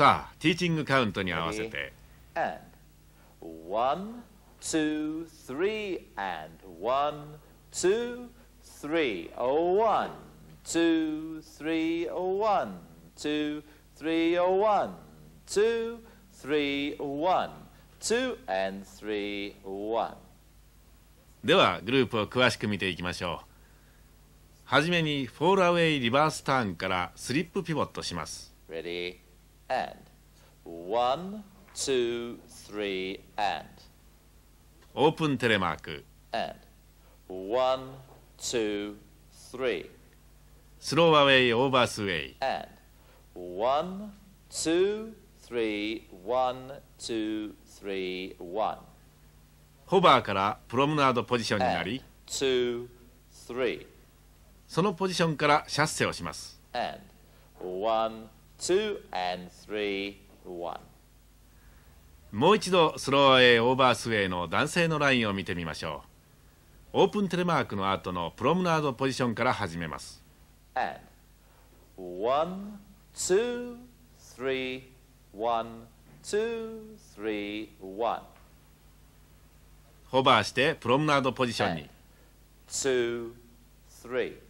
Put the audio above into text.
さあ、ティーチングカウントに合わせて。One, two, three, and one, two, three, oh, one, two, three, oh, one, two, three, oh, one, two, three, one, two, and three, one. では、グループを詳しく見ていきましょう。はじめに、フォールアウェイリバースターンからスリップピボットします。Ready? and. One, two, three, and. オープンテレマーク。and. One, two, three, スローアウェイ、オーバースウェイ。and. One, two, three, one, two, three, one, ホバーからプロムナードポジションにな and. り、Two, three, そのポジションからシャッセをします。and. One, もう一度スローウェイオーバースウェイの男性のラインを見てみましょうオープンテレマークの後のプロムナードポジションから始めます and ホバーしてプロムナードポジションに and, 2 3